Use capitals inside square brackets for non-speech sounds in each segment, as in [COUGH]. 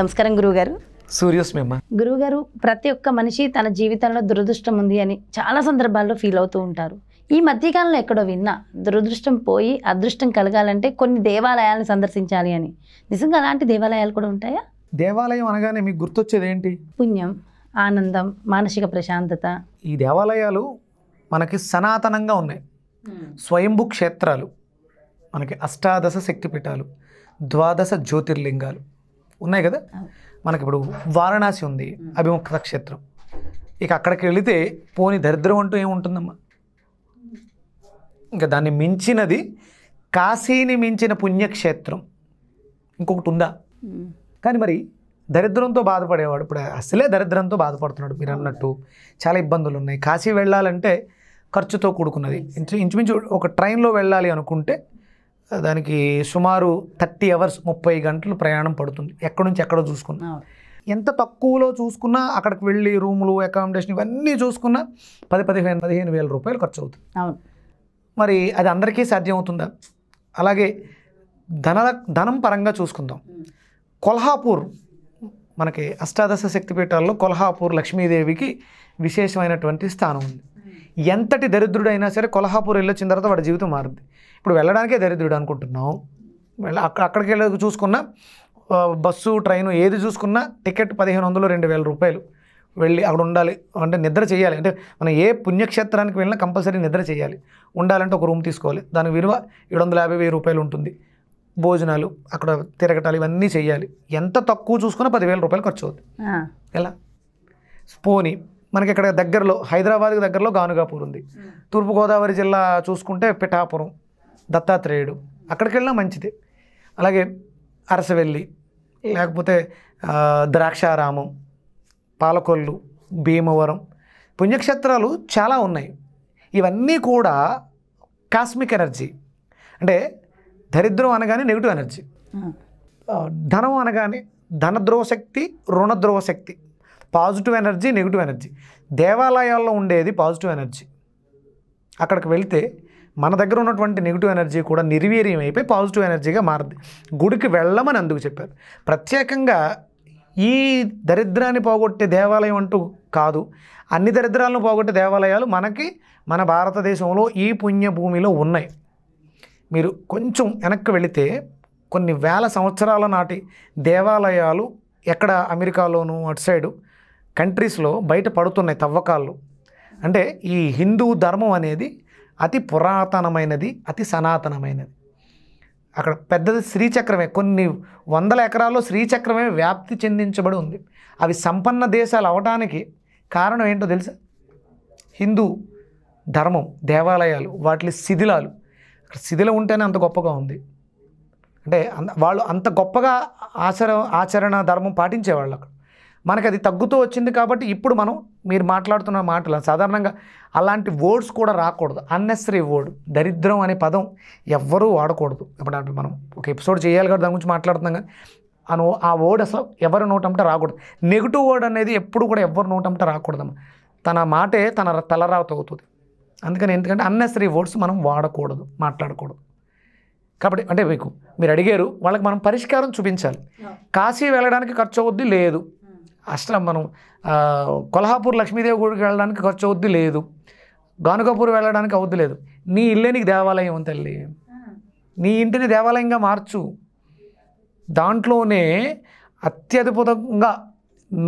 నమస్కారం గురువుగారు సూర్యోస్మిమ్మ గురువుగారు ప్రతి ఒక్క మనిషి తన జీవితంలో దురదృష్టం ఉంది అని చాలా సందర్భాల్లో ఫీల్ అవుతూ ఉంటారు ఈ మధ్యకాలంలో ఎక్కడో విన్నా దురదృష్టం పోయి అదృష్టం కలగాలంటే కొన్ని దేవాలయాలను సందర్శించాలి అని నిజంగా అలాంటి దేవాలయాలు కూడా ఉంటాయా దేవాలయం అనగానే మీకు గుర్తొచ్చేది ఏంటి పుణ్యం ఆనందం మానసిక ప్రశాంతత ఈ దేవాలయాలు మనకి సనాతనంగా ఉన్నాయి స్వయంభూ క్షేత్రాలు మనకి అష్టాదశ శక్తిపీఠాలు ద్వాదశ జ్యోతిర్లింగాలు ఉన్నాయి కదా మనకి ఇప్పుడు వారణాసి ఉంది అభిముఖత క్షేత్రం ఇక అక్కడికి వెళితే పోని దరిద్రం అంటూ ఏముంటుందమ్మా ఇంకా దాన్ని మించినది కాశీని మించిన పుణ్యక్షేత్రం ఇంకొకటి ఉందా కానీ మరి దరిద్రంతో బాధపడేవాడు ఇప్పుడు అసలే దరిద్రంతో బాధపడుతున్నాడు మీరు అన్నట్టు చాలా ఇబ్బందులు ఉన్నాయి కాశీ వెళ్ళాలంటే ఖర్చుతో కూడుకున్నది ఇంచు ఇంచుమించు ఒక ట్రైన్లో వెళ్ళాలి అనుకుంటే దానికి సుమారు థర్టీ అవర్స్ ముప్పై గంటలు ప్రయాణం పడుతుంది ఎక్కడి నుంచి ఎక్కడో చూసుకున్నా ఎంత తక్కువలో చూసుకున్నా అక్కడికి వెళ్ళి రూములు అకామిడేషన్ ఇవన్నీ చూసుకున్నా పది పదిహేను పదిహేను వేల రూపాయలు ఖర్చు అవుతుంది మరి అది అందరికీ సాధ్యం అవుతుందా అలాగే ధన ధనం పరంగా చూసుకుందాం కొల్హాపూర్ మనకి అష్టాదశ శక్తిపీఠాల్లో కొల్హాపూర్ లక్ష్మీదేవికి విశేషమైనటువంటి స్థానం ఉంది ఎంతటి దరిద్రుడైనా సరే కొల్హాపూర్ వెళ్ళొచ్చిన తర్వాత వాడి జీవితం మారుద్ది ఇప్పుడు వెళ్ళడానికే దరిద్రుడు అనుకుంటున్నావు వెళ్ళ అక్కడ అక్కడికి వెళ్ళి చూసుకున్నా బస్సు ట్రైన్ ఏది చూసుకున్నా టికెట్ పదిహేను వందలు రెండు వేల రూపాయలు వెళ్ళి అక్కడ ఉండాలి అంటే నిద్ర చేయాలి అంటే మనం ఏ పుణ్యక్షేత్రానికి వెళ్ళినా కంపల్సరీ నిద్ర చేయాలి ఉండాలంటే ఒక రూమ్ తీసుకోవాలి దాని విలువ ఏడు వందల యాభై వెయ్యి రూపాయలు ఉంటుంది భోజనాలు అక్కడ తిరగటాలు ఇవన్నీ చేయాలి ఎంత తక్కువ చూసుకున్నా పదివేల రూపాయలు ఖర్చు అవుతుంది ఎలా పోనీ మనకి ఇక్కడ దగ్గరలో హైదరాబాద్కి దగ్గరలో గానుగాపూర్ ఉంది తూర్పుగోదావరి జిల్లా చూసుకుంటే పిఠాపురం దత్తాత్రేయుడు అక్కడికి వెళ్ళినా మంచిది అలాగే అరసవెల్లి లేకపోతే ద్రాక్షారామం పాలకొల్లు భీమవరం పుణ్యక్షేత్రాలు చాలా ఉన్నాయి ఇవన్నీ కూడా కాస్మిక్ ఎనర్జీ అంటే దరిద్రం అనగానే నెగిటివ్ ఎనర్జీ ధనం అనగానే ధనద్రోహశక్తి రుణద్రోహశక్తి పాజిటివ్ ఎనర్జీ నెగిటివ్ ఎనర్జీ దేవాలయాల్లో ఉండేది పాజిటివ్ ఎనర్జీ అక్కడికి వెళ్తే మన దగ్గర ఉన్నటువంటి నెగిటివ్ ఎనర్జీ కూడా నిర్వీర్యం అయిపోయి పాజిటివ్ ఎనర్జీగా మారుద్ది గుడికి వెళ్ళమని అందుకు చెప్పారు ప్రత్యేకంగా ఈ దరిద్రాన్ని పోగొట్టే దేవాలయం అంటూ కాదు అన్ని దరిద్రాలను పోగొట్టే దేవాలయాలు మనకి మన భారతదేశంలో ఈ పుణ్యభూమిలో ఉన్నాయి మీరు కొంచెం వెనక్కి వెళితే కొన్ని వేల సంవత్సరాల నాటి దేవాలయాలు ఎక్కడ అమెరికాలోనూ అటు సైడు కంట్రీస్లో బయట పడుతున్నాయి తవ్వకాళ్ళు అంటే ఈ హిందూ ధర్మం అనేది అతి పురాతనమైనది అతి సనాతనమైనది అక్కడ పెద్దది శ్రీచక్రమే కొన్ని వందల ఎకరాల్లో శ్రీచక్రమే వ్యాప్తి చెందించబడి ఉంది అవి సంపన్న దేశాలు అవటానికి కారణం ఏంటో తెలుసా హిందూ ధర్మం దేవాలయాలు వాటి శిథిలాలు అక్కడ శిథిలం ఉంటేనే అంత గొప్పగా ఉంది అంటే వాళ్ళు అంత గొప్పగా ఆచర ఆచరణ ధర్మం పాటించేవాళ్ళు అక్కడ మనకు అది తగ్గుతూ వచ్చింది కాబట్టి ఇప్పుడు మనం మీరు మాట్లాడుతున్న మాటలు సాధారణంగా అలాంటి వర్డ్స్ కూడా రాకూడదు అన్నెసరీ వర్డ్ దరిద్రం అనే పదం ఎవ్వరూ వాడకూడదు ఇప్పుడు మనం ఒక ఎపిసోడ్ చేయాలి కదా దాని గురించి మాట్లాడుతున్నాం కానీ అను ఆ వర్డ్ అసలు ఎవరు నోటంటే రాకూడదు నెగిటివ్ వర్డ్ అనేది ఎప్పుడు కూడా ఎవరు నోటంటే రాకూడదమ్మా తన మాటే తన తలరావత అవుతుంది అందుకని ఎందుకంటే అన్నెసరీ వర్డ్స్ మనం వాడకూడదు మాట్లాడకూడదు కాబట్టి అంటే మీకు మీరు అడిగారు వాళ్ళకి మనం పరిష్కారం చూపించాలి కాశీ వెళ్ళడానికి ఖర్చు అవుద్ది లేదు అసలు మనం కొల్హాపూర్ లక్ష్మీదేవి గుడికి వెళ్ళడానికి ఖర్చు అవుద్ది లేదు గానుగపూర్ వెళ్ళడానికి అవుద్ది లేదు నీ ఇల్లే నీకు దేవాలయం తల్లి నీ ఇంటిని దేవాలయంగా మార్చు దాంట్లోనే అత్యద్భుతంగా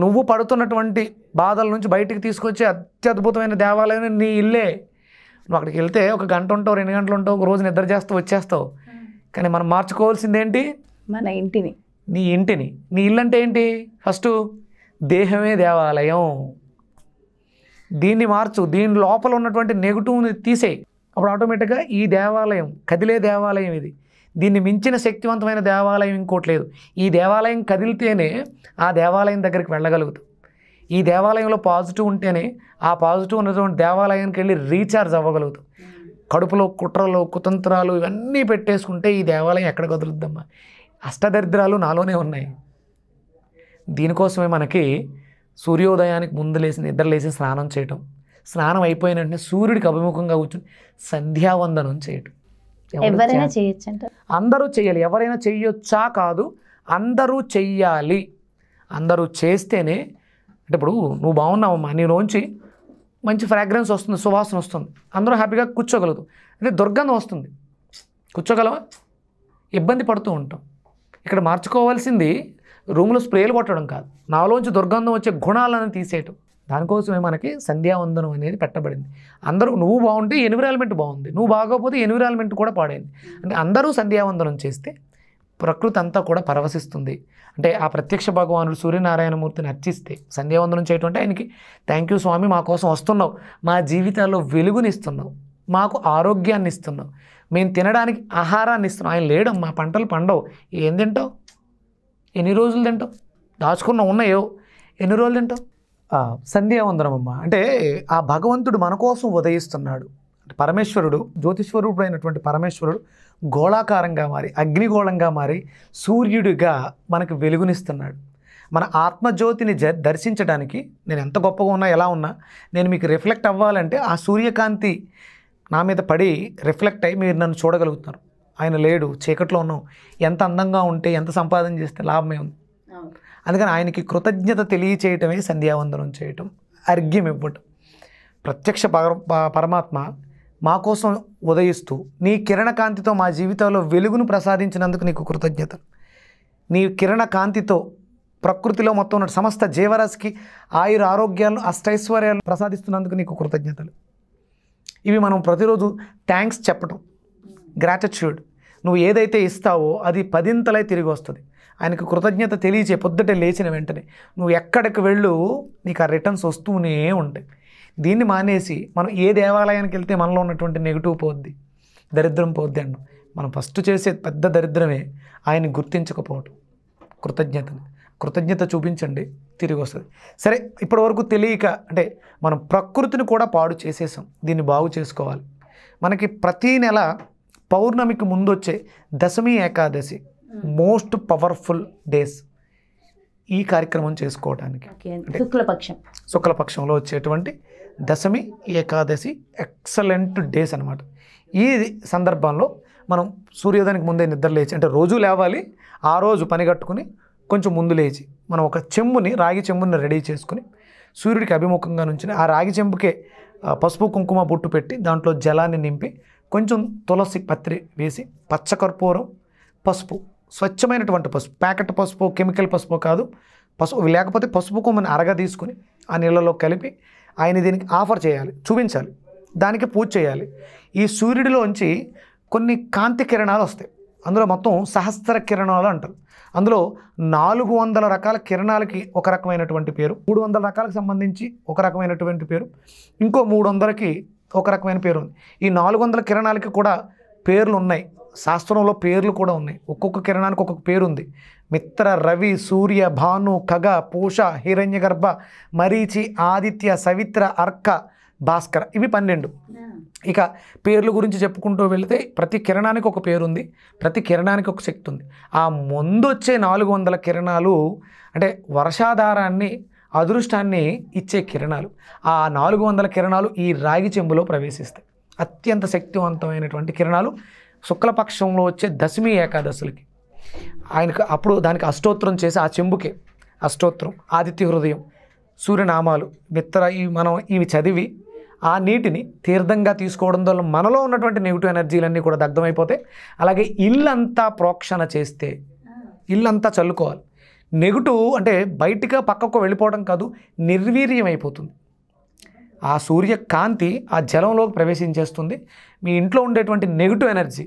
నువ్వు పడుతున్నటువంటి బాధల నుంచి బయటికి తీసుకొచ్చే అత్యద్భుతమైన దేవాలయం నీ ఇల్లే నువ్వు అక్కడికి వెళ్తే ఒక గంట ఉంటావు రెండు గంటలు ఉంటావు ఒక రోజు నిద్ర చేస్తూ వచ్చేస్తావు కానీ మనం మార్చుకోవాల్సిందేంటి మన ఇంటిని నీ ఇంటిని నీ ఇల్లు అంటే ఏంటి ఫస్ట్ దేహమే దేవాలయం దీన్ని మార్చు దీని లోపల ఉన్నటువంటి నెగిటివ్ని తీసేయి అప్పుడు ఆటోమేటిక్గా ఈ దేవాలయం కదిలే దేవాలయం ఇది దీన్ని మించిన శక్తివంతమైన దేవాలయం ఇంకోట్లేదు ఈ దేవాలయం కదిలితేనే ఆ దేవాలయం దగ్గరికి వెళ్ళగలుగుతాం ఈ దేవాలయంలో పాజిటివ్ ఉంటేనే ఆ పాజిటివ్ ఉన్నటువంటి దేవాలయానికి వెళ్ళి రీఛార్జ్ అవ్వగలుగుతాం కడుపులో కుట్రలు కుతంత్రాలు ఇవన్నీ పెట్టేసుకుంటే ఈ దేవాలయం ఎక్కడ కదులుద్దమ్మా అష్టదరిద్రాలు నాలోనే ఉన్నాయి దీనికోసమే మనకి సూర్యోదయానికి ముందు లేచి నిద్ర లేచి స్నానం చేయటం స్నానం అయిపోయిన వెంటనే సూర్యుడికి అభిముఖంగా కూర్చుని సంధ్యావందనం చేయటం ఎవరైనా చేయొచ్చు అందరూ చేయాలి ఎవరైనా చేయొచ్చా కాదు అందరూ చెయ్యాలి అందరూ చేస్తేనే అంటే ఇప్పుడు నువ్వు బాగున్నావమ్మా నీలోంచి మంచి ఫ్రాగ్రెన్స్ వస్తుంది సువాసన వస్తుంది అందరూ హ్యాపీగా కూర్చోగలదు అంటే దుర్గంధం వస్తుంది కూర్చోగలవా ఇబ్బంది పడుతూ ఉంటాం ఇక్కడ మార్చుకోవాల్సింది రూమ్లో స్ప్రేలు కొట్టడం కాదు నాలోంచి దుర్గంధం వచ్చే గుణాలను తీసేయటం దానికోసమే మనకి సంధ్యావందనం అనేది పెట్టబడింది అందరూ నువ్వు బాగుంటే ఎన్విరాల్మెంట్ బాగుంది నువ్వు బాగోకపోతే ఎన్విరాల్మెంట్ కూడా పాడైంది అంటే అందరూ సంధ్యావందనం చేస్తే ప్రకృతి అంతా కూడా పరవశిస్తుంది అంటే ఆ ప్రత్యక్ష భగవానుడు సూర్యనారాయణమూర్తిని అర్చిస్తే సంధ్యావందనం చేయటం అంటే ఆయనకి థ్యాంక్ యూ స్వామి మా కోసం వస్తున్నావు మా జీవితాల్లో వెలుగునిస్తున్నావు మాకు ఆరోగ్యాన్ని ఇస్తున్నావు మేము తినడానికి ఆహారాన్ని ఇస్తున్నాం ఆయన లేడం మా పంటలు పండవు ఏం తింటావు ఎన్ని రోజులు తింటావు దాచుకున్న ఉన్నాయో ఎన్ని రోజులు తింటావు సంధ్యావందనమమ్మ అంటే ఆ భగవంతుడు మన కోసం ఉదయిస్తున్నాడు పరమేశ్వరుడు జ్యోతిష్వరూపుడైనటువంటి పరమేశ్వరుడు గోళాకారంగా మారి అగ్నిగోళంగా మారి సూర్యుడిగా మనకు వెలుగునిస్తున్నాడు మన ఆత్మజ్యోతిని జ దర్శించడానికి నేను ఎంత గొప్పగా ఉన్నా ఎలా ఉన్నా నేను మీకు రిఫ్లెక్ట్ అవ్వాలంటే ఆ సూర్యకాంతి నా మీద పడి రిఫ్లెక్ట్ అయ్యి మీరు నన్ను చూడగలుగుతున్నారు ఆయన లేడు చీకట్లో ఉన్నాం ఎంత అందంగా ఉంటే ఎంత సంపాదన చేస్తే లాభమే ఉంది అందుకని ఆయనకి కృతజ్ఞత తెలియచేయటమే సంధ్యావందనం చేయటం అర్ఘ్యం ఇవ్వటం ప్రత్యక్ష పరమాత్మ మా కోసం ఉదయిస్తూ నీ కిరణకాంతితో మా జీవితంలో వెలుగును ప్రసాదించినందుకు నీకు కృతజ్ఞతలు నీ కిరణకాంతితో ప్రకృతిలో మొత్తం ఉన్న సమస్త జీవరాశికి ఆయుర ఆరోగ్యాలను అష్టైశ్వర్యాలు ప్రసాదిస్తున్నందుకు నీకు కృతజ్ఞతలు ఇవి మనం ప్రతిరోజు థ్యాంక్స్ చెప్పటం గ్రాటిట్యూడ్ నువ్వు ఏదైతే ఇస్తావో అది పదింతలై తిరిగి వస్తుంది ఆయనకు కృతజ్ఞత తెలియచే పొద్దుటే లేచిన వెంటనే నువ్వు ఎక్కడికి వెళ్ళు నీకు ఆ రిటర్న్స్ వస్తూనే ఉంటాయి దీన్ని మానేసి మనం ఏ దేవాలయానికి వెళ్తే మనలో ఉన్నటువంటి నెగిటివ్ పోద్ది దరిద్రం పోద్ది అన్న మనం ఫస్ట్ చేసే పెద్ద దరిద్రమే ఆయన్ని గుర్తించకపోవటం కృతజ్ఞతని కృతజ్ఞత చూపించండి తిరిగి వస్తుంది సరే ఇప్పటి వరకు తెలియక అంటే మనం ప్రకృతిని కూడా పాడు చేసేసాం దీన్ని బాగు చేసుకోవాలి మనకి ప్రతీ నెల పౌర్ణమికి ముందు వచ్చే దశమి ఏకాదశి మోస్ట్ పవర్ఫుల్ డేస్ ఈ కార్యక్రమం చేసుకోవడానికి శుక్లపక్షం శుక్లపక్షంలో వచ్చేటువంటి దశమి ఏకాదశి ఎక్సలెంట్ డేస్ అనమాట ఈ సందర్భంలో మనం సూర్యోదయానికి ముందే నిద్ర లేచి అంటే రోజు లేవాలి ఆ రోజు పని కట్టుకుని కొంచెం ముందు లేచి మనం ఒక చెంబుని రాగి చెంబుని రెడీ చేసుకుని సూర్యుడికి అభిముఖంగా నుంచి ఆ రాగి చెంబుకే పసుపు కుంకుమ బొట్టు పెట్టి దాంట్లో జలాన్ని నింపి కొంచెం తులసి పత్రి వేసి పచ్చకర్పూరం పసుపు స్వచ్ఛమైనటువంటి పసుపు ప్యాకెట్ పసుపు కెమికల్ పసుపు కాదు పసుపు లేకపోతే పసుపు కొమ్మని అరగ తీసుకుని ఆ నీళ్ళలో కలిపి ఆయన దీనికి ఆఫర్ చేయాలి చూపించాలి దానికి పూజ చేయాలి ఈ సూర్యుడిలోంచి కొన్ని కాంతి కిరణాలు వస్తాయి అందులో మొత్తం సహస్ర కిరణాలు అంటారు అందులో నాలుగు వందల రకాల కిరణాలకి ఒక రకమైనటువంటి పేరు మూడు వందల రకాలకు సంబంధించి ఒక రకమైనటువంటి పేరు ఇంకో మూడు వందలకి ఒక రకమైన పేరు ఉంది ఈ నాలుగు వందల కిరణాలకి కూడా పేర్లు ఉన్నాయి శాస్త్రంలో పేర్లు కూడా ఉన్నాయి ఒక్కొక్క కిరణానికి ఒక్కొక్క పేరు ఉంది మిత్ర రవి సూర్య భాను ఖగ పూష గర్భ మరీచి ఆదిత్య సవిత్ర అర్క భాస్కర ఇవి పన్నెండు ఇక పేర్ల గురించి చెప్పుకుంటూ వెళితే ప్రతి కిరణానికి ఒక పేరు ఉంది ప్రతి కిరణానికి ఒక శక్తి ఉంది ఆ ముందు వచ్చే నాలుగు వందల కిరణాలు అంటే వర్షాధారాన్ని అదృష్టాన్ని ఇచ్చే కిరణాలు ఆ నాలుగు వందల కిరణాలు ఈ రాగి చెంబులో ప్రవేశిస్తాయి అత్యంత శక్తివంతమైనటువంటి కిరణాలు శుక్లపక్షంలో వచ్చే దశమి ఏకాదశులకి ఆయనకు అప్పుడు దానికి అష్టోత్తరం చేసి ఆ చెంబుకే అష్టోత్తరం ఆదిత్య హృదయం సూర్యనామాలు మిత్ర ఈ మనం ఇవి చదివి ఆ నీటిని తీర్థంగా తీసుకోవడం వల్ల మనలో ఉన్నటువంటి నెగిటివ్ ఎనర్జీలన్నీ కూడా దగ్ధమైపోతాయి అలాగే ఇల్లంతా ప్రోక్షణ చేస్తే ఇల్లంతా చల్లుకోవాలి నెగటివ్ అంటే బయటగా పక్కకు వెళ్ళిపోవడం కాదు నిర్వీర్యం అయిపోతుంది ఆ సూర్యకాంతి ఆ జలంలోకి ప్రవేశించేస్తుంది మీ ఇంట్లో ఉండేటువంటి నెగిటివ్ ఎనర్జీ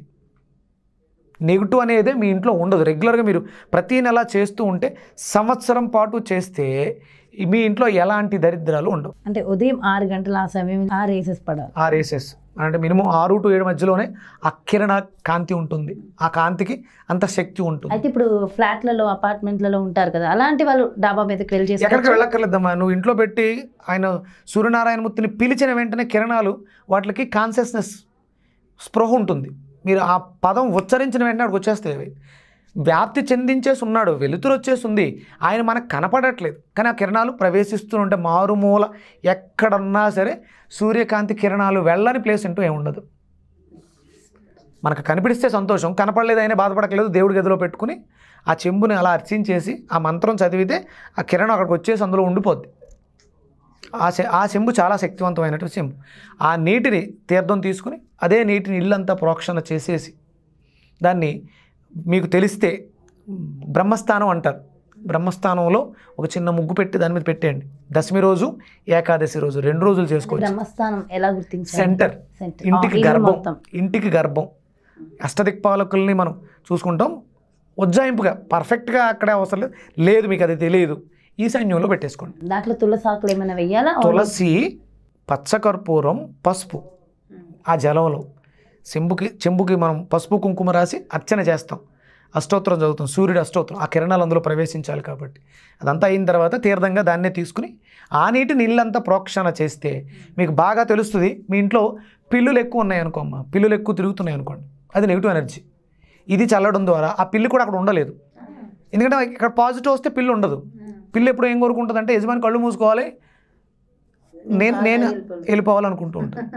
నెగిటివ్ అనేది మీ ఇంట్లో ఉండదు రెగ్యులర్గా మీరు ప్రతీ నెల చేస్తూ ఉంటే సంవత్సరం పాటు చేస్తే మీ ఇంట్లో ఎలాంటి దరిద్రాలు ఉండవు అంటే ఉదయం ఆరు గంటల ఆ సమయం ఆ రేసెస్ పడాలి ఆ రేసెస్ అంటే మినిమం ఆరు టు ఏడు మధ్యలోనే ఆ కిరణ కాంతి ఉంటుంది ఆ కాంతికి అంత శక్తి ఉంటుంది అయితే ఇప్పుడు ఫ్లాట్లలో అపార్ట్మెంట్లలో ఉంటారు కదా అలాంటి వాళ్ళు డాబా మీదకి వెళ్ళి చేసి ఎక్కడికి వెళ్ళక్కర్లేదమ్మా నువ్వు ఇంట్లో పెట్టి ఆయన సూర్యనారాయణమూర్తిని పిలిచిన వెంటనే కిరణాలు వాటికి కాన్షియస్నెస్ స్పృహ ఉంటుంది మీరు ఆ పదం ఉచ్చరించిన వెంటనే అక్కడికి వచ్చేస్తాయి వ్యాప్తి చెందించేసి ఉన్నాడు వెలుతురు వచ్చేసింది ఆయన మనకు కనపడట్లేదు కానీ ఆ కిరణాలు ప్రవేశిస్తూ ఉంటే మారుమూల ఎక్కడన్నా సరే సూర్యకాంతి కిరణాలు వెళ్ళని ప్లేస్ అంటూ ఏముండదు మనకు కనిపిస్తే సంతోషం కనపడలేదు అయినా బాధపడట్లేదు దేవుడి గదిలో పెట్టుకుని ఆ చెంబుని అలా అర్చించేసి ఆ మంత్రం చదివితే ఆ కిరణం అక్కడికి వచ్చేసి అందులో ఉండిపోద్ది ఆ ఆ చెంబు చాలా శక్తివంతమైనటువంటి చెంబు ఆ నీటిని తీర్థం తీసుకుని అదే నీటిని ఇల్లంతా ప్రోక్షణ చేసేసి దాన్ని మీకు తెలిస్తే బ్రహ్మస్థానం అంటారు బ్రహ్మస్థానంలో ఒక చిన్న ముగ్గు పెట్టి దాని మీద పెట్టేయండి దశమి రోజు ఏకాదశి రోజు రెండు రోజులు చేసుకోవచ్చు బ్రహ్మస్థానం ఎలా సెంటర్ ఇంటికి గర్భం ఇంటికి గర్భం అష్టదిక్పాలకుల్ని మనం చూసుకుంటాం ఉజ్జాయింపుగా పర్ఫెక్ట్గా అక్కడే అవసరం లేదు లేదు మీకు అది తెలియదు ఈ సైన్యంలో పెట్టేసుకోండి దాంట్లో తులసాకులు ఏమైనా వెయ్యాలా తులసి పచ్చకర్పూరం పసుపు ఆ జలంలో చెంబుకి చెంబుకి మనం పసుపు కుంకుమ రాసి అర్చన చేస్తాం అష్టోత్తరం చదువుతాం సూర్యుడు అష్టోత్తరం ఆ కిరణాలు అందులో ప్రవేశించాలి కాబట్టి అదంతా అయిన తర్వాత తీర్థంగా దాన్నే తీసుకుని ఆ నీటి నీళ్ళంతా ప్రోక్షణ చేస్తే మీకు బాగా తెలుస్తుంది మీ ఇంట్లో పిల్లులు ఎక్కువ ఉన్నాయి అమ్మ పిల్లులు ఎక్కువ తిరుగుతున్నాయి అనుకోండి అది నెగిటివ్ ఎనర్జీ ఇది చల్లడం ద్వారా ఆ పిల్లు కూడా అక్కడ ఉండలేదు ఎందుకంటే ఇక్కడ పాజిటివ్ వస్తే పిల్లు ఉండదు పిల్లు ఎప్పుడు ఏం కోరుకుంటుంది అంటే యజమాని కళ్ళు మూసుకోవాలి నేను నేను వెళ్ళిపోవాలనుకుంటూ ఉంటాను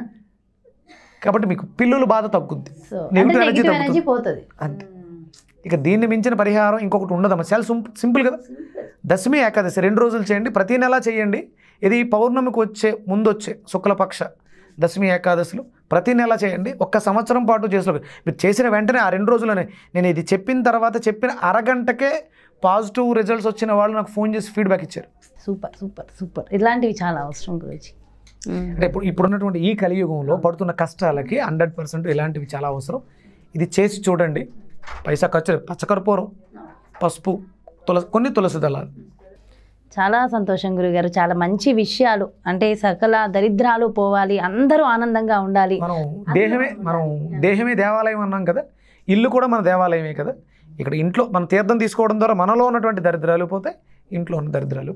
కాబట్టి మీకు పిల్లులు బాధ తగ్గుద్ది నెగిటివ్ ఎనర్జీ తగ్గుతుంది పోతుంది అంతే ఇక దీన్ని మించిన పరిహారం ఇంకొకటి ఉండదమ్మా చాలా సింపుల్ కదా దశమి ఏకాదశి రెండు రోజులు చేయండి ప్రతి నెల చేయండి ఇది పౌర్ణమికి వచ్చే ముందు వచ్చే శుక్లపక్ష దశమి ఏకాదశిలో ప్రతి నెల చేయండి ఒక్క సంవత్సరం పాటు చేసిన మీరు చేసిన వెంటనే ఆ రెండు రోజులనే నేను ఇది చెప్పిన తర్వాత చెప్పిన అరగంటకే పాజిటివ్ రిజల్ట్స్ వచ్చిన వాళ్ళు నాకు ఫోన్ చేసి ఫీడ్బ్యాక్ ఇచ్చారు సూపర్ సూపర్ సూపర్ ఇలాంటివి చాలా అవసరం గురించి అంటే ఇప్పుడు ఇప్పుడున్నటువంటి ఈ కలియుగంలో పడుతున్న కష్టాలకి హండ్రెడ్ పర్సెంట్ ఇలాంటివి చాలా అవసరం ఇది చేసి చూడండి పైసా ఖర్చు పచ్చకర్పూరం పసుపు తులసి కొన్ని తులసి దళాలు చాలా సంతోషం గురుగారు చాలా మంచి విషయాలు అంటే సకల దరిద్రాలు పోవాలి అందరూ ఆనందంగా ఉండాలి మనం దేహమే మనం దేహమే దేవాలయం అన్నాం కదా ఇల్లు కూడా మన దేవాలయమే కదా ఇక్కడ ఇంట్లో మన తీర్థం తీసుకోవడం ద్వారా మనలో ఉన్నటువంటి దరిద్రాలు పోతే ఇంట్లో ఉన్న దరిద్రాలు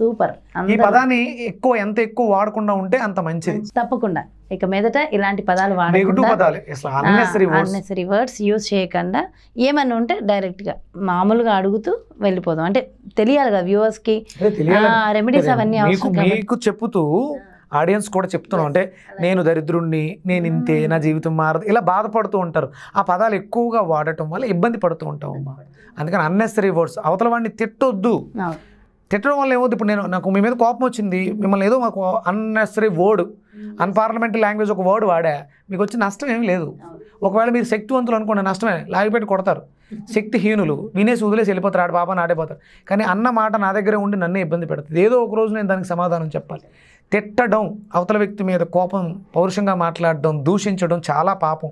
సూపర్ ఈ పదాన్ని ఎక్కువ ఎంత ఎక్కువ వాడకుండా ఉంటే అంత మంచిది తప్పకుండా ఇక మీదట ఇలాంటి పదాలు అన్నెసరీ వర్డ్స్ యూజ్ చేయకుండా ఏమన్నా ఉంటే డైరెక్ట్ గా మామూలుగా అడుగుతూ వెళ్ళిపోదాం అంటే తెలియాలి కదా కి రెమెడీస్ అవన్నీ చెప్పుతూ ఆడియన్స్ కూడా చెప్తున్నాం అంటే నేను దరిద్రుణ్ణి నేను hmm. ఇంతే నా జీవితం మారదు ఇలా బాధపడుతూ ఉంటారు ఆ పదాలు ఎక్కువగా వాడటం వల్ల ఇబ్బంది పడుతూ ఉంటాం అమ్మా అందుకని అన్నెసరీ వర్డ్స్ అవతల వాడిని తిట్టొద్దు తిట్టడం వల్ల ఏమవుతుంది ఇప్పుడు నేను నాకు మీ మీద కోపం వచ్చింది మిమ్మల్ని ఏదో మాకు అన్నెసరీ వర్డ్ అన్పార్లమెంటరీ లాంగ్వేజ్ ఒక వర్డ్ వాడా మీకు వచ్చి నష్టం ఏమీ లేదు ఒకవేళ మీరు శక్తివంతులు అనుకోండి నష్టమే లాగిపెట్టి కొడతారు [LAUGHS] శక్తిహీనులు వినేసి వదిలేసి వెళ్ళిపోతారు ఆడ బాబా ఆడేపోతారు కానీ అన్న మాట నా దగ్గరే ఉండి నన్నే ఇబ్బంది పెడుతుంది ఏదో ఒక రోజు నేను దానికి సమాధానం చెప్పాలి తిట్టడం అవతల వ్యక్తి మీద కోపం పౌరుషంగా మాట్లాడడం దూషించడం చాలా పాపం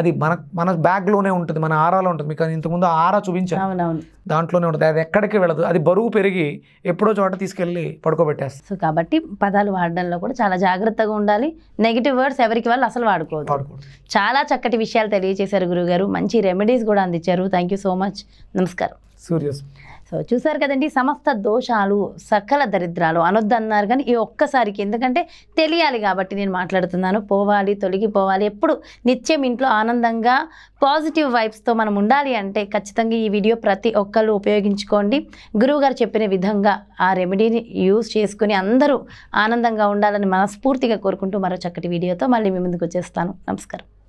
అది మన మన బ్యాగ్లోనే ఉంటుంది మన ఆరాలో ఉంటుంది మీకు ఇంతకుముందు ఆరా చూపించాను దాంట్లోనే ఉంటుంది అది ఎక్కడికి వెళ్ళదు అది బరువు పెరిగి ఎప్పుడో చోట తీసుకెళ్ళి పడుకోబెట్టేస్తుంది సో కాబట్టి పదాలు వాడడంలో కూడా చాలా జాగ్రత్తగా ఉండాలి నెగిటివ్ వర్డ్స్ ఎవరికి వాళ్ళు అసలు వాడుకోవద్దు చాలా చక్కటి విషయాలు తెలియజేశారు గురుగారు మంచి రెమెడీస్ కూడా అందించారు థ్యాంక్ యూ సో మచ్ నమస్కారం సూర్యస్ సో చూసారు కదండి సమస్త దోషాలు సకల దరిద్రాలు అన్నారు కానీ ఈ ఒక్కసారికి ఎందుకంటే తెలియాలి కాబట్టి నేను మాట్లాడుతున్నాను పోవాలి తొలగిపోవాలి ఎప్పుడు నిత్యం ఇంట్లో ఆనందంగా పాజిటివ్ వైబ్స్తో మనం ఉండాలి అంటే ఖచ్చితంగా ఈ వీడియో ప్రతి ఒక్కళ్ళు ఉపయోగించుకోండి గురువుగారు చెప్పిన విధంగా ఆ రెమెడీని యూజ్ చేసుకుని అందరూ ఆనందంగా ఉండాలని మనస్ఫూర్తిగా కోరుకుంటూ మరో చక్కటి వీడియోతో మళ్ళీ మీ ముందుకు వచ్చేస్తాను నమస్కారం